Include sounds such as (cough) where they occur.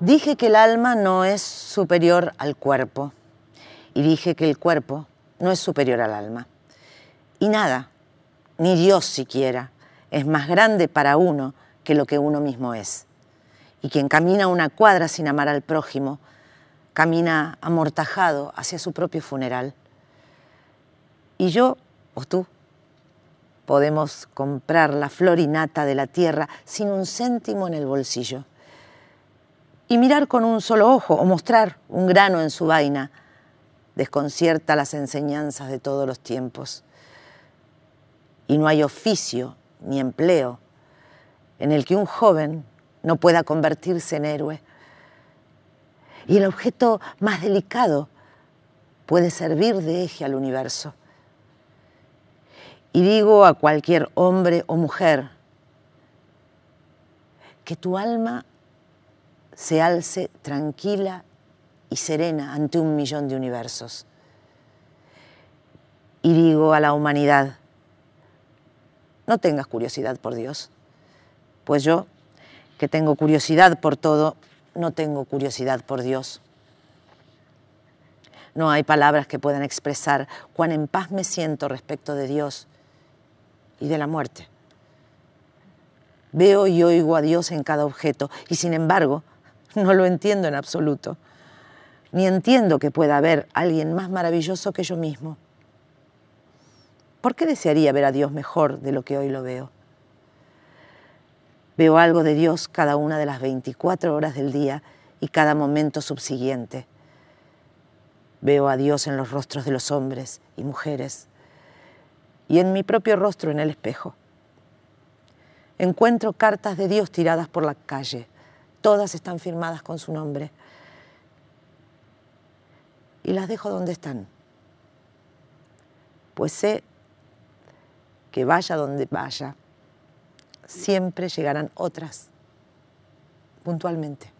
Dije que el alma no es superior al cuerpo y dije que el cuerpo no es superior al alma. Y nada, ni Dios siquiera, es más grande para uno que lo que uno mismo es. Y quien camina una cuadra sin amar al prójimo, camina amortajado hacia su propio funeral. Y yo, o tú, podemos comprar la flor nata de la tierra sin un céntimo en el bolsillo y mirar con un solo ojo o mostrar un grano en su vaina desconcierta las enseñanzas de todos los tiempos. Y no hay oficio ni empleo en el que un joven no pueda convertirse en héroe. Y el objeto más delicado puede servir de eje al universo. Y digo a cualquier hombre o mujer que tu alma se alce tranquila y serena ante un millón de universos. Y digo a la humanidad, no tengas curiosidad por Dios, pues yo, que tengo curiosidad por todo, no tengo curiosidad por Dios. No hay palabras que puedan expresar cuán en paz me siento respecto de Dios y de la muerte. Veo y oigo a Dios en cada objeto y sin embargo (laughs) No lo entiendo en absoluto. Ni entiendo que pueda haber alguien más maravilloso que yo mismo. ¿Por qué desearía ver a Dios mejor de lo que hoy lo veo? Veo algo de Dios cada una de las 24 horas del día y cada momento subsiguiente. Veo a Dios en los rostros de los hombres y mujeres y en mi propio rostro en el espejo. Encuentro cartas de Dios tiradas por la calle. Todas están firmadas con su nombre. Y las dejo donde están. Pues sé que vaya donde vaya, siempre llegarán otras, puntualmente.